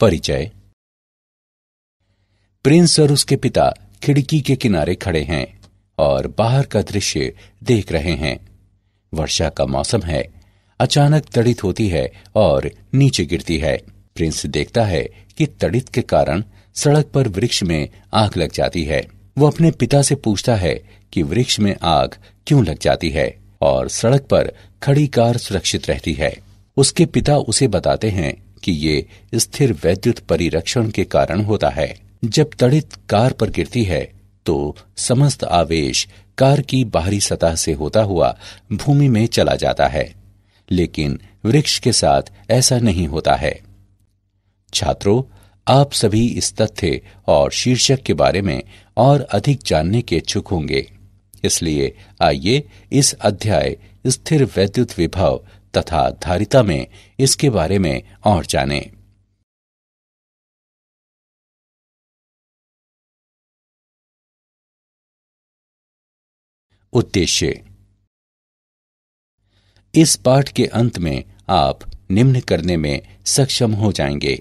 परिचय प्रिंस और उसके पिता खिड़की के किनारे खड़े हैं और बाहर का दृश्य देख रहे हैं वर्षा का मौसम है अचानक तड़ित होती है और नीचे गिरती है प्रिंस देखता है कि तड़ित के कारण सड़क पर वृक्ष में आग लग जाती है वो अपने पिता से पूछता है कि वृक्ष में आग क्यों लग जाती है और सड़क पर खड़ी कार सुरक्षित रहती है उसके पिता उसे बताते हैं कि ये स्थिर वैद्युत परिरक्षण के कारण होता है जब तड़ित कार पर गिरती है तो समस्त आवेश कार की बाहरी सतह से होता हुआ भूमि में चला जाता है लेकिन वृक्ष के साथ ऐसा नहीं होता है छात्रों आप सभी इस तथ्य और शीर्षक के बारे में और अधिक जानने के इच्छुक होंगे इसलिए आइए इस अध्याय स्थिर वैद्युत विभव तथा धारिता में इसके बारे में और जाने उद्देश्य इस पाठ के अंत में आप निम्न करने में सक्षम हो जाएंगे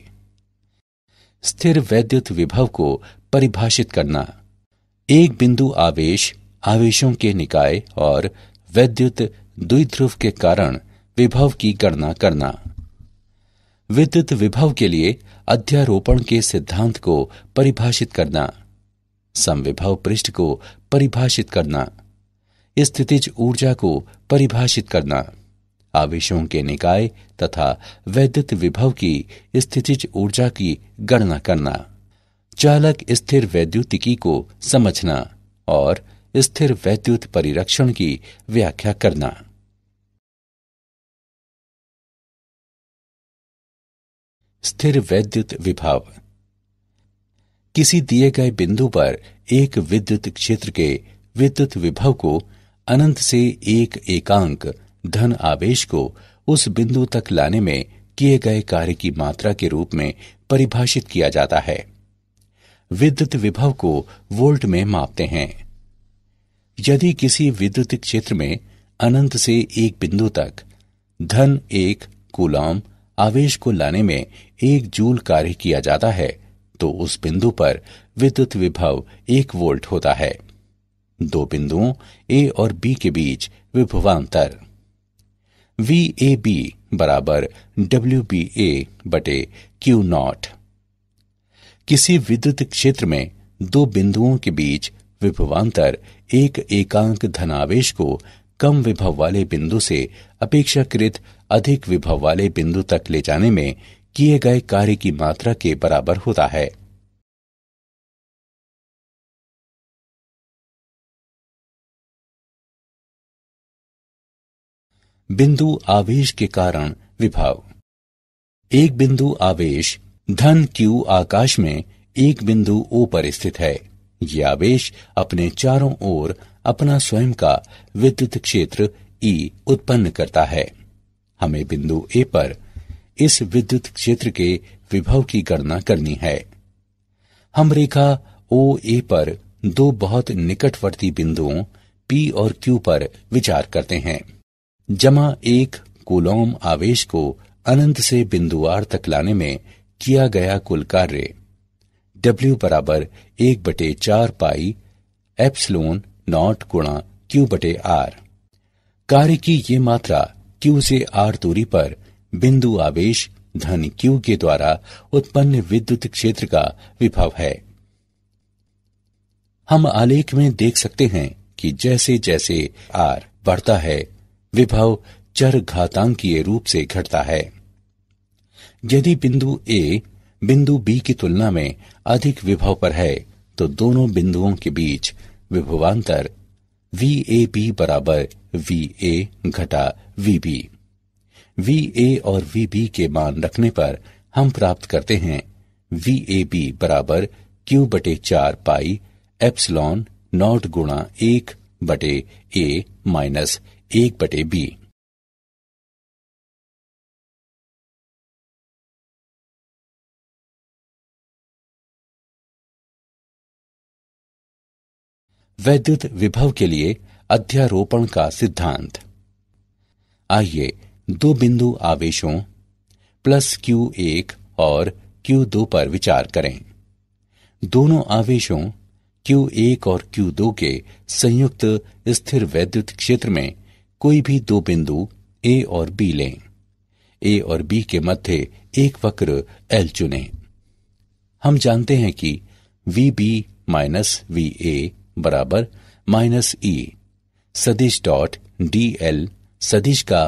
स्थिर वैद्युत विभव को परिभाषित करना एक बिंदु आवेश आवेशों के निकाय और वैद्युत द्विध्रुव के कारण विभव की गणना करना विद्युत विभव के लिए अध्यारोपण के सिद्धांत को परिभाषित करना समविभव पृष्ठ को परिभाषित करना स्थितिज ऊर्जा को परिभाषित करना आवेशों के निकाय तथा वैद्युत विभव की स्थितिज ऊर्जा की गणना करना चालक स्थिर वैद्युतिकी को समझना और स्थिर वैद्युत परिरक्षण की व्याख्या करना स्थिर वैद्युत विभाव किसी दिए गए बिंदु पर एक विद्युत क्षेत्र के विद्युत विभव को अनंत से एक एकांक धन आवेश को उस बिंदु तक लाने में किए गए कार्य की मात्रा के रूप में परिभाषित किया जाता है विद्युत विभव को वोल्ट में मापते हैं यदि किसी विद्युत क्षेत्र में अनंत से एक बिंदु तक धन एक कूलाम आवेश को लाने में एक जूल कार्य किया जाता है तो उस बिंदु पर विद्युत विभव एक वोल्ट होता है दो बिंदुओं ए और बी के बीच विभवांतर वी ए बी बराबर डब्ल्यू बी ए बटे क्यू नॉट किसी विद्युत क्षेत्र में दो बिंदुओं के बीच विभवांतर एक एकांक धनावेश को कम विभव वाले बिंदु से अपेक्षाकृत अधिक विभव वाले बिंदु तक ले जाने में किए गए कार्य की मात्रा के बराबर होता है बिंदु आवेश के कारण विभव एक बिंदु आवेश धन क्यू आकाश में एक बिंदु ओ पर स्थित है ये आवेश अपने चारों ओर अपना स्वयं का विद्युत क्षेत्र ई e उत्पन्न करता है हमें बिंदु ए पर इस विद्युत क्षेत्र के विभव की गणना करनी है हम रेखा ओ ए पर दो बहुत निकटवर्ती बिंदुओं पी और क्यू पर विचार करते हैं जमा एक कुलोम आवेश को अनंत से बिंदु आर तक लाने में किया गया कुल कार्य W बराबर एक बटे चार पाई एप्सलोन नॉट गुणा क्यू बटे आर कार्य की ये मात्रा क्यू से आर दूरी पर बिंदु आवेश धन क्यू के द्वारा उत्पन्न विद्युत क्षेत्र का विभव है हम आलेख में देख सकते हैं कि जैसे जैसे आर बढ़ता है विभव चर घातांकीय रूप से घटता है यदि बिंदु ए बिंदु बी की तुलना में अधिक विभव पर है तो दोनों बिंदुओं के बीच विभवांतर वी ए बी बराबर वी ए घटा वी बी वी ए और वी बी के मान रखने पर हम प्राप्त करते हैं वी ए बी बराबर क्यू बटे चार पाई एप्सलॉन नॉट गुणा एक बटे ए माइनस एक बटे बी वैद्युत विभव के लिए अध्यारोपण का सिद्धांत आइए दो बिंदु आवेशों प्लस क्यू एक और क्यू दो पर विचार करें दोनों आवेशों क्यू एक और क्यू दो के संयुक्त स्थिर वैद्युत क्षेत्र में कोई भी दो बिंदु ए और बी लें ए और बी के मध्य एक वक्र एल चुनें हम जानते हैं कि V B minus V A बराबर माइनस ई e. सदिश डॉट डी एल सदिश का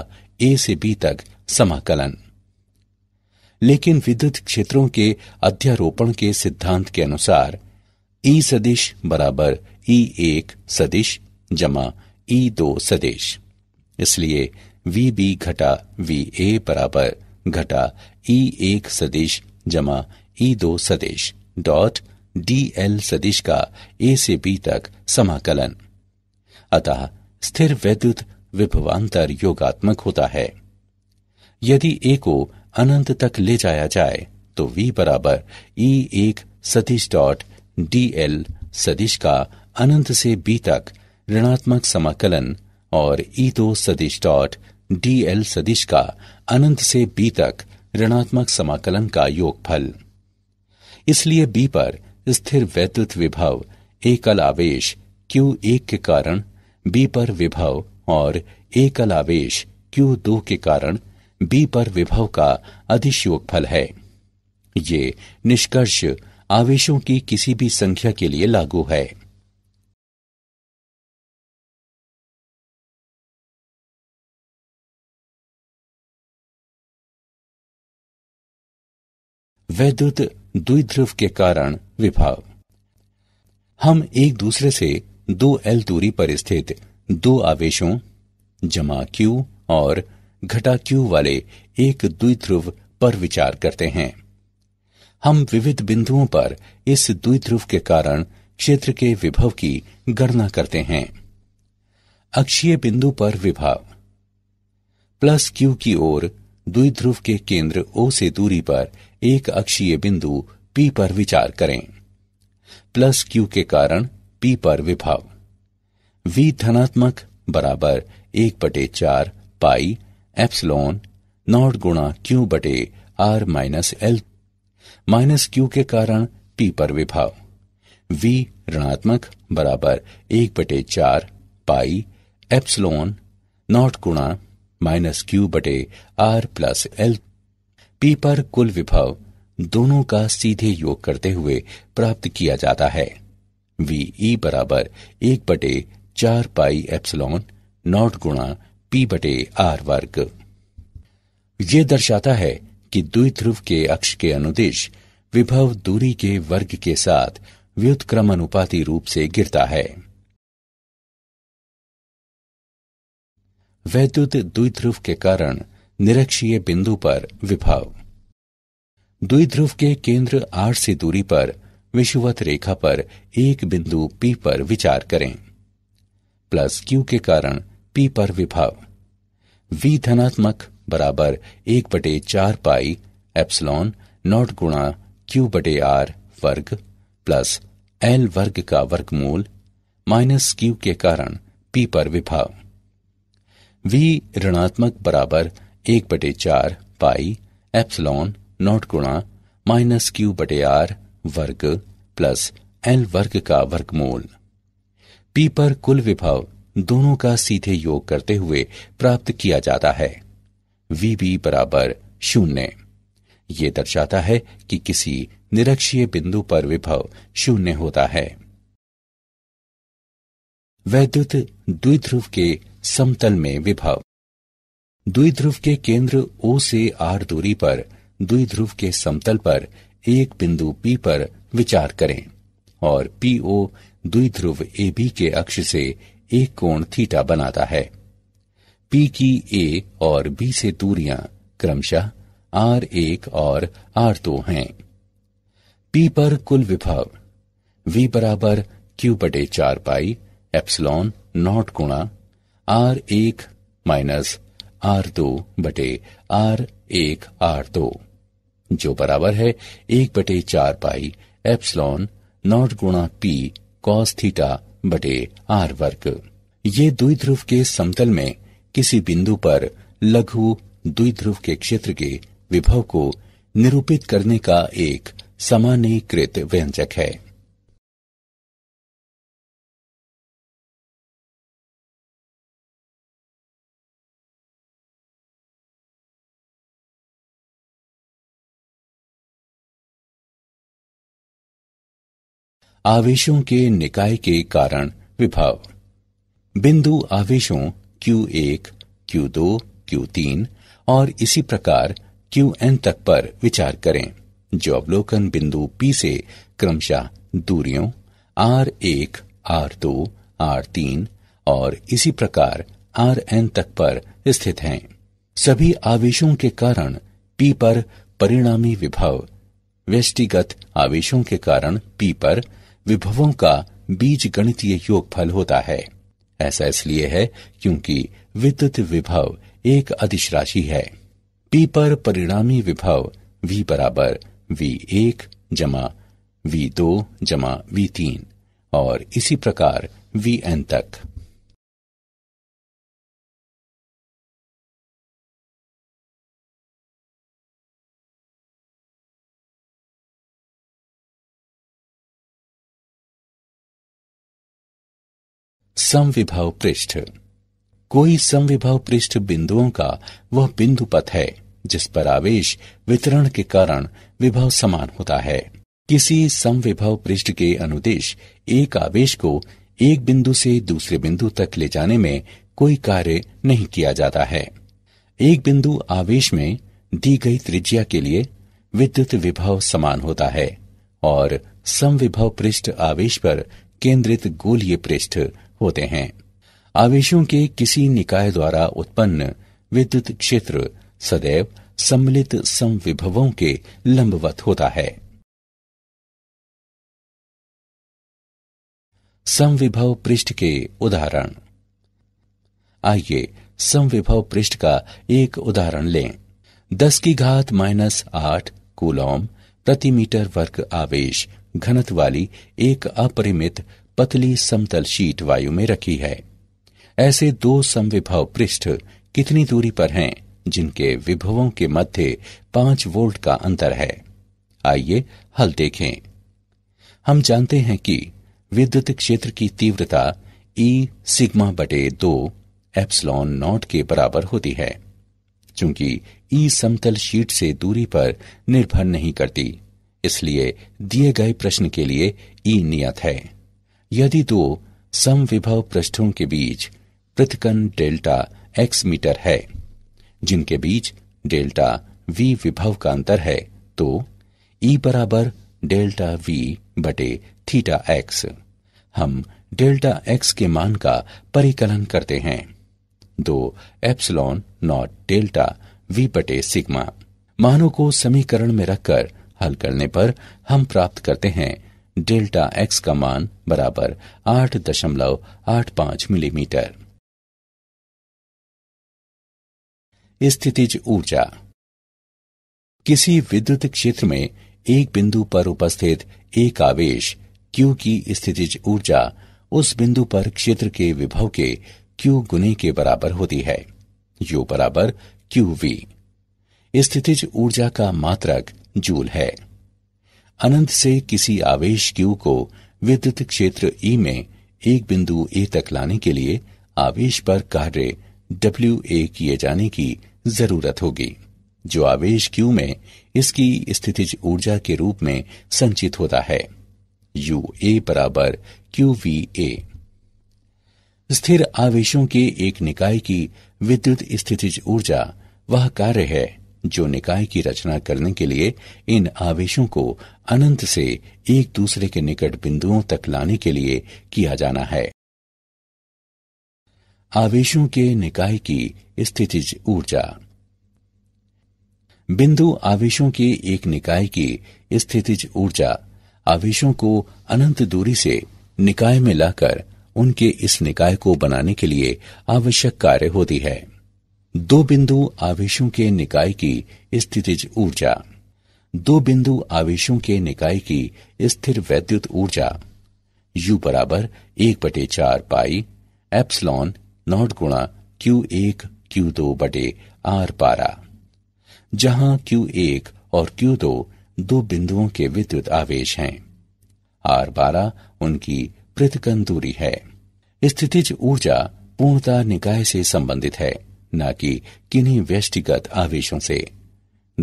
ए से बी तक समाकलन लेकिन विद्युत क्षेत्रों के अध्यारोपण के सिद्धांत के अनुसार ई e सदिश बराबर ई e एक सदिश जमा ई दो सदिश इसलिए वी बी घटा वी ए बराबर घटा ई एक सदिश जमा ई दो सदिश डॉट डी एल सदिश का ए से बी तक समाकलन अतः स्थिर वैद्युत विभवांतर योगात्मक होता है यदि ए को अनंत तक ले जाया जाए तो v बराबर ई e एक सदिश डॉट डी एल सदिश का अनंत से बी तक ऋणात्मक समाकलन और ई e दो सदिश डॉट डी एल सदिश का अनंत से बी तक ऋणात्मक समाकलन का योगफल इसलिए बी पर स्थिर वैतृत विभव एकल आवेश क्यू एक के कारण बी पर विभव और एकल आवेश क्यू दो के कारण बी पर विभव का अधिश योगफल है ये निष्कर्ष आवेशों की किसी भी संख्या के लिए लागू है वैद्युत द्विध्रुव के कारण विभाव हम एक दूसरे से दो एल दूरी पर स्थित दो आवेशों जमा क्यू और घटा क्यू वाले एक द्विध्रुव पर विचार करते हैं हम विविध बिंदुओं पर इस द्विध्रुव के कारण क्षेत्र के विभव की गणना करते हैं अक्षीय बिंदु पर विभाव प्लस क्यू की ओर द्विध्रुव के केंद्र ओ से दूरी पर एक अक्षीय बिंदु पी पर विचार करें प्लस क्यू के कारण पी पर विभाव वी धनात्मक बराबर एक बटे चार पाई एप्सलोन नॉट गुणा क्यू बटे R minus L minus Q के कारण पी पर विभाव वी ऋणात्मक बराबर एक बटे चार पाई एप्सलोन नॉट गुणा माइनस क्यू बटे आर प्लस एल पी पर कुल विभव दोनों का सीधे योग करते हुए प्राप्त किया जाता है वी ई e बराबर एक बटे चार पाई एप्सलॉन नॉट गुणा पी बटे आर वर्ग ये दर्शाता है कि ध्रुव के अक्ष के अनुदेश विभव दूरी के वर्ग के साथ क्रम अनुपाती रूप से गिरता है वैद्युत द्विध्रुव के कारण निरक्षीय बिंदु पर विभाव द्विध्रुव के केंद्र आर से दूरी पर विषुवत रेखा पर एक बिंदु पी पर विचार करें प्लस क्यू के कारण पी पर विभव V धनात्मक बराबर एक बटे चार पाई एप्सलॉन नॉट गुणा क्यू बटे आर वर्ग प्लस एल वर्ग का वर्गमूल माइनस क्यू के कारण पी पर विभाव वी ऋणात्मक बराबर एक बटे चार पाई एप्सलॉन नॉट गुणा माइनस क्यू बटे आर वर्ग प्लस एल वर्ग का वर्गमूल पी पर कुल विभव दोनों का सीधे योग करते हुए प्राप्त किया जाता है वी बी बराबर शून्य ये दर्शाता है कि किसी निरक्षीय बिंदु पर विभव शून्य होता है वैद्युत द्विध्रुव के समतल में विभव द्विध्रुव के केंद्र ओ से आर दूरी पर द्विध्रुव के समतल पर एक बिंदु पी पर विचार करें और पी ओ द्विध्रुव ए बी के अक्ष से एक कोण थीटा बनाता है पी की ए और बी से दूरियां क्रमशः आर एक और आर दो तो हैं पी पर कुल विभव वी बराबर क्यू बटे चार पाई एप्सलॉन नॉट गुणा आर एक माइनस आर दो बटे आर एक आर दो जो बराबर है एक बटे चार पाई एप्सलॉन नॉट गुणा पी कॉस थीटा बटे आर वर्ग ये द्विध्रुव के समतल में किसी बिंदु पर लघु द्विध्रुव के क्षेत्र के विभव को निरूपित करने का एक सामान्यकृत व्यंजक है आवेशों के निकाय के कारण विभव बिंदु आवेशों Q1, Q2, Q3 और इसी प्रकार Qn तक पर विचार करें जो अवलोकन बिंदु P से क्रमशः दूरियों R1, R2, R3 और इसी प्रकार Rn तक पर स्थित हैं सभी आवेशों के कारण P पर परिणामी विभव व्यष्टिगत आवेशों के कारण P पर विभवों का बीज गणितीय योगफल होता है ऐसा इसलिए है क्योंकि विद्युत विभव एक अदिश राशि है पी पर परिणामी विभव वी बराबर वी एक जमा वी दो जमा वी तीन और इसी प्रकार वी एन तक समविभव पृष्ठ कोई समविभव पृष्ठ बिंदुओं का वह बिंदु पथ है जिस पर आवेश वितरण के कारण विभव समान होता है किसी संविभव पृष्ठ के अनुदेश एक आवेश को एक बिंदु से दूसरे बिंदु तक ले जाने में कोई कार्य नहीं किया जाता है एक बिंदु आवेश में दी गई त्रिज्या के लिए विद्युत विभव समान होता है और समविभव पृष्ठ आवेश पर केंद्रित गोलीय पृष्ठ होते हैं आवेशों के किसी निकाय द्वारा उत्पन्न विद्युत क्षेत्र सदैव सम्मिलित संविभवों के लंबवत होता है समविभव पृष्ठ के उदाहरण आइए समविभव पृष्ठ का एक उदाहरण लें दस की घात माइनस आठ कूलॉम प्रति मीटर वर्ग आवेश घनत्व वाली एक अपरिमित पतली समतल शीट वायु में रखी है ऐसे दो समविभव पृष्ठ कितनी दूरी पर हैं जिनके विभवों के मध्य पांच वोल्ट का अंतर है आइए हल देखें हम जानते हैं कि विद्युत क्षेत्र की तीव्रता ई e सिग्मा बटे दो एप्सलॉन नॉट के बराबर होती है चूंकि ई e समतल शीट से दूरी पर निर्भर नहीं करती इसलिए दिए गए प्रश्न के लिए ई e नियत है यदि दो समविभव पृष्ठों के बीच पृथकन डेल्टा एक्स मीटर है जिनके बीच डेल्टा वी विभव का अंतर है तो ई बराबर डेल्टा वी बटे थीटा एक्स हम डेल्टा एक्स के मान का परिकलन करते हैं दो एप्सलॉन नॉट डेल्टा वी बटे सिग्मा मानों को समीकरण में रखकर हल करने पर हम प्राप्त करते हैं डेल्टा एक्स का मान बराबर आठ दशमलव आठ पांच मिलीमीटर स्थितिज ऊर्जा किसी विद्युत क्षेत्र में एक बिंदु पर उपस्थित एक आवेश क्यू की स्थितिज ऊर्जा उस बिंदु पर क्षेत्र के विभव के क्यू गुने के बराबर होती है यू बराबर क्यू वी स्थितिज ऊर्जा का मात्रक जूल है अनंत से किसी आवेश क्यू को विद्युत क्षेत्र ई e में एक बिंदु ए तक लाने के लिए आवेश पर कार्य डब्ल्यू ए किए जाने की जरूरत होगी जो आवेश क्यू में इसकी स्थितिज ऊर्जा के रूप में संचित होता है यू ए बराबर क्यू वी ए स्थिर आवेशों के एक निकाय की विद्युत स्थितिज ऊर्जा वह कार्य है जो निकाय की रचना करने के लिए इन आवेशों को अनंत से एक दूसरे के निकट बिंदुओं तक लाने के लिए किया जाना है आवेशों के निकाय की स्थितिज ऊर्जा बिंदु आवेशों की एक निकाय की स्थितिज ऊर्जा आवेशों को अनंत दूरी से निकाय में लाकर उनके इस निकाय को बनाने के लिए आवश्यक कार्य होती है दो बिंदु आवेशों के निकाय की स्थितिज ऊर्जा दो बिंदु आवेशों के निकाय की स्थिर वैद्युत ऊर्जा यू बराबर एक बटे चार पाई एप्सलॉन नॉट गुणा क्यू एक क्यू दो बटे आर पारा जहां क्यू एक और क्यू दो दो बिंदुओं के विद्युत आवेश हैं आर बारह उनकी पृथकन दूरी है स्थितिज ऊर्जा पूर्णता निकाय से संबंधित है न कि किन्हीं व्यष्टिगत आवेशों से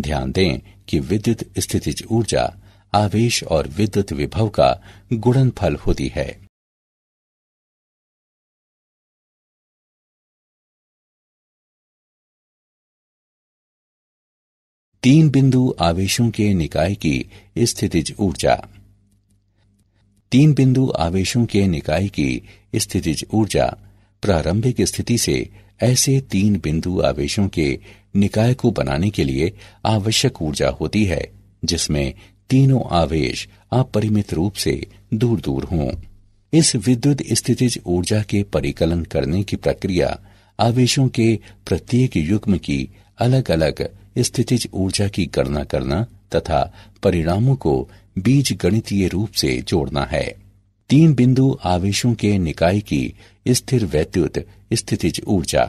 ध्यान दें कि विद्युत स्थितिज ऊर्जा आवेश और विद्युत विभव का गुणनफल होती है तीन बिंदु आवेशों के निकाय की स्थितिज ऊर्जा तीन बिंदु आवेशों के निकाय की स्थितिज ऊर्जा प्रारंभिक स्थिति से ऐसे तीन बिंदु आवेशों के निकाय को बनाने के लिए आवश्यक ऊर्जा होती है जिसमें तीनों आवेश अपरिमित रूप से दूर दूर हों इस विद्युत स्थितिज ऊर्जा के परिकलन करने की प्रक्रिया आवेशों के प्रत्येक युग्म की अलग अलग स्थितिज ऊर्जा की गणना करना तथा परिणामों को बीज गणितीय रूप से जोड़ना है तीन बिंदु आवेशों के निकाय की स्थिर वैद्युत स्थितिज ऊर्जा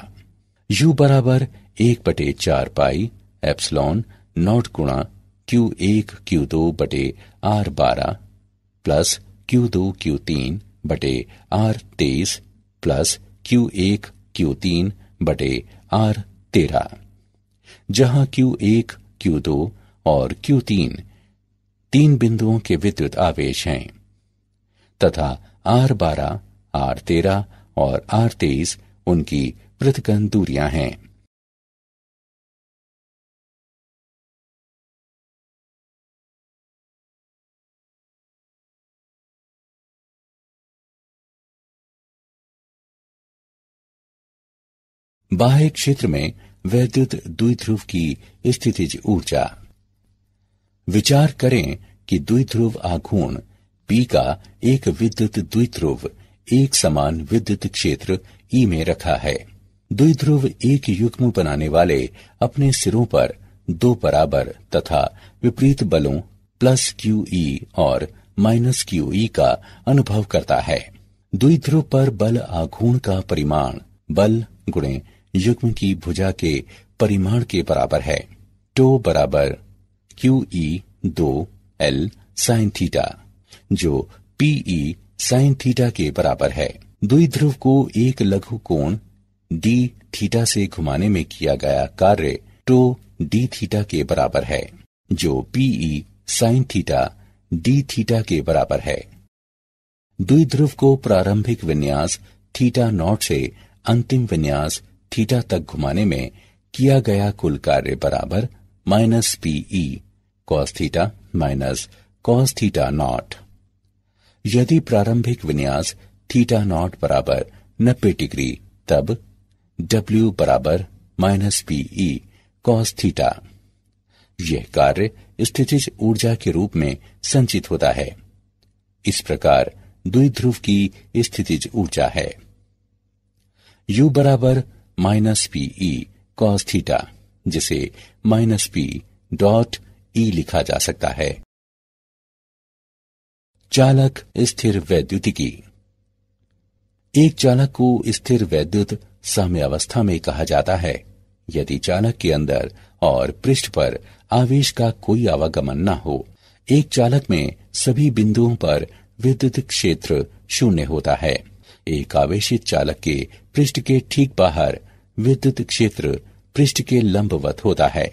U बराबर एक बटे चार पाई एप्सलॉन नॉट गुणा क्यू एक क्यू दो बटे आर बारह प्लस क्यू दो क्यू तीन बटे आर तेईस प्लस क्यू एक क्यू तीन बटे आर तेरह जहां क्यू एक क्यू दो और क्यू तीन तीन बिंदुओं के विद्युत आवेश हैं तथा आर बारह आर तेरह और आर तेईस उनकी पृथकन दूरियां हैं बाह्य क्षेत्र में वैद्युत द्विध्रुव की स्थितिज ऊर्जा विचार करें कि द्विध्रुव आघूर्ण पी का एक विद्युत द्विध्रुव एक समान विद्युत क्षेत्र ई e में रखा है द्विध्रुव एक युग्म बनाने वाले अपने सिरों पर दो बराबर तथा विपरीत बलों प्लस क्यू ई और माइनस क्यू ई का अनुभव करता है द्विध्रुव पर बल आघूर्ण का परिमाण बल गुणे युग्म की भुजा के परिमाण के बराबर है टो बराबर क्यू ई e दो एल साइन थीटा जो पीई साइन थीटा के बराबर है द्विध्रुव को एक लघु कोण डी थीटा से घुमाने में किया गया कार्य टो डी थीटा के बराबर है जो P E sine theta D theta के बराबर है द्विध्रुव को प्रारंभिक विन्यास थीटा नॉट से अंतिम विन्यास थीटा तक घुमाने में किया गया कुल कार्य बराबर minus P E cos theta minus cos theta naught यदि प्रारंभिक विन्यास थीटा नॉट बराबर नब्बे डिग्री तब W बराबर minus P E cos theta यह कार्य स्थितिज ऊर्जा के रूप में संचित होता है इस प्रकार द्विध्रुव की स्थितिज ऊर्जा है U बराबर minus P E cos theta जिसे माइनस पी डॉट ई लिखा जा सकता है चालक स्थिर वैद्युतिकी एक चालक को स्थिर वैद्युत अवस्था में कहा जाता है यदि चालक के अंदर और पृष्ठ पर आवेश का कोई आवागमन न हो एक चालक में सभी बिंदुओं पर विद्युत क्षेत्र शून्य होता है एक आवेशित चालक के पृष्ठ के ठीक बाहर विद्युत क्षेत्र पृष्ठ के लंबवत होता है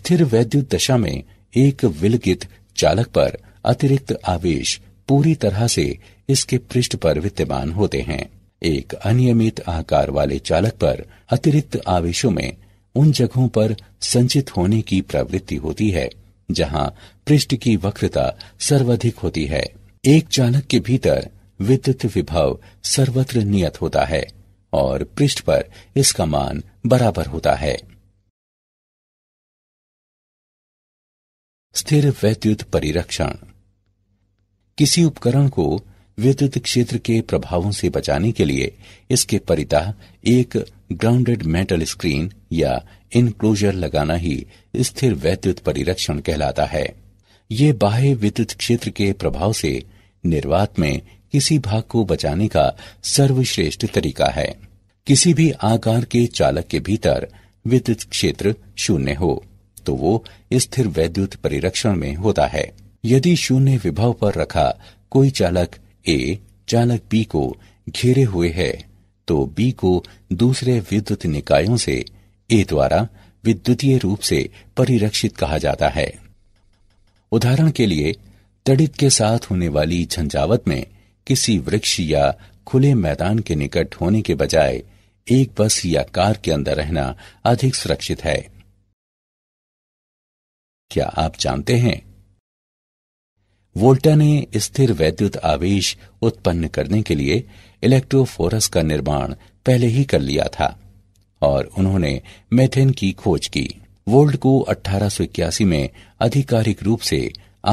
स्थिर वैद्युत दशा में एक विलगित चालक पर अतिरिक्त आवेश पूरी तरह से इसके पृष्ठ पर विद्यमान होते हैं एक अनियमित आकार वाले चालक पर अतिरिक्त आवेशों में उन जगहों पर संचित होने की प्रवृत्ति होती है जहां पृष्ठ की वक्रता सर्वाधिक होती है एक चालक के भीतर विद्युत विभव सर्वत्र नियत होता है और पृष्ठ पर इसका मान बराबर होता है स्थिर वैद्युत परिरक्षण किसी उपकरण को विद्युत क्षेत्र के प्रभावों से बचाने के लिए इसके परिता एक ग्राउंडेड मेटल स्क्रीन या इनक्लोजर लगाना ही स्थिर वैद्युत परिरक्षण कहलाता है ये बाह्य विद्युत क्षेत्र के प्रभाव से निर्वात में किसी भाग को बचाने का सर्वश्रेष्ठ तरीका है किसी भी आकार के चालक के भीतर विद्युत क्षेत्र शून्य हो तो वो स्थिर वैद्युत परिरक्षण में होता है यदि शून्य विभव पर रखा कोई चालक ए चालक बी को घेरे हुए है तो बी को दूसरे विद्युत निकायों से ए द्वारा विद्युतीय रूप से परिरक्षित कहा जाता है उदाहरण के लिए तड़ित के साथ होने वाली झंझावत में किसी वृक्ष या खुले मैदान के निकट होने के बजाय एक बस या कार के अंदर रहना अधिक सुरक्षित है क्या आप जानते हैं वोल्टा ने स्थिर वैद्युत आवेश उत्पन्न करने के लिए इलेक्ट्रोफोरस का निर्माण पहले ही कर लिया था और उन्होंने मेथेन की खोज की वोल्ट को अठारह में आधिकारिक रूप से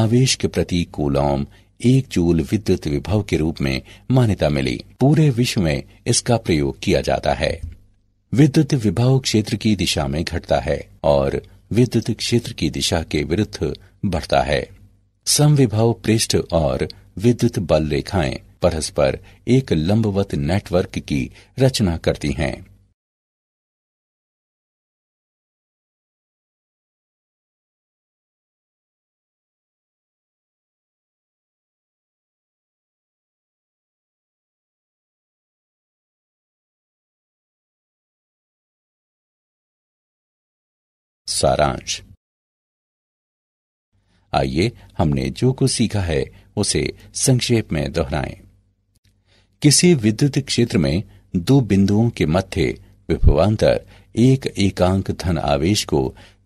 आवेश के प्रति कोलॉम एक जूल विद्युत विभव के रूप में मान्यता मिली पूरे विश्व में इसका प्रयोग किया जाता है विद्युत विभव क्षेत्र की दिशा में घटता है और विद्युत क्षेत्र की दिशा के विरुद्ध बढ़ता है समविभाव पृष्ठ और विद्युत बल रेखाएं परस्पर एक लंबवत नेटवर्क की रचना करती हैं सारांश आइए हमने जो कुछ सीखा है उसे संक्षेप में दोहराएं। किसी विद्युत क्षेत्र में दो बिंदुओं के मध्य विभवांतर एक एकांक धन आवेश को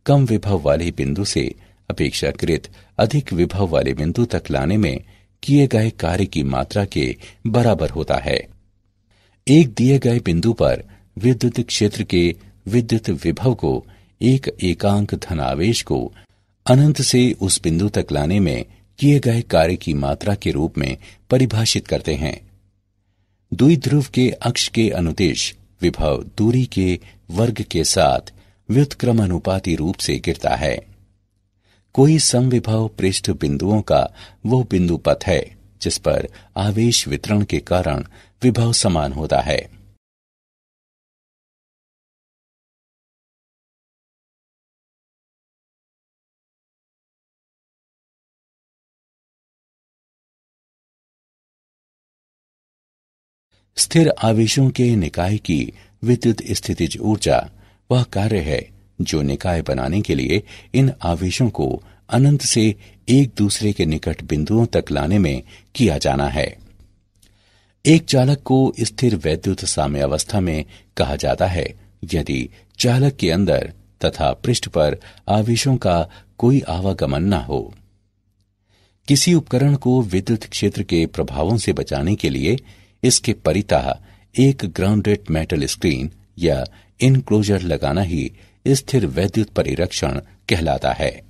कम विभव वाले बिंदु से अपेक्षाकृत अधिक विभव वाले बिंदु तक लाने में किए गए कार्य की मात्रा के बराबर होता है एक दिए गए बिंदु पर विद्युत क्षेत्र के विद्युत विभव को एक एकांक धनावेश को अनंत से उस बिंदु तक लाने में किए गए कार्य की मात्रा के रूप में परिभाषित करते हैं ध्रुव के अक्ष के अनुदेश विभव दूरी के वर्ग के साथ व्युत्क्रमानुपाती रूप से गिरता है कोई समविभव पृष्ठ बिंदुओं का वो बिंदु पथ है जिस पर आवेश वितरण के कारण विभव समान होता है स्थिर आवेशों के निकाय की विद्युत स्थितिज ऊर्जा वह कार्य है जो निकाय बनाने के लिए इन आवेशों को अनंत से एक दूसरे के निकट बिंदुओं तक लाने में किया जाना है एक चालक को स्थिर वैद्युत साम्य अवस्था में कहा जाता है यदि चालक के अंदर तथा पृष्ठ पर आवेशों का कोई आवागमन न हो किसी उपकरण को विद्युत क्षेत्र के प्रभावों से बचाने के लिए इसके परिता एक ग्राउंडेड मेटल स्क्रीन या इनक्लोजर लगाना ही स्थिर वैद्युत परिरक्षण कहलाता है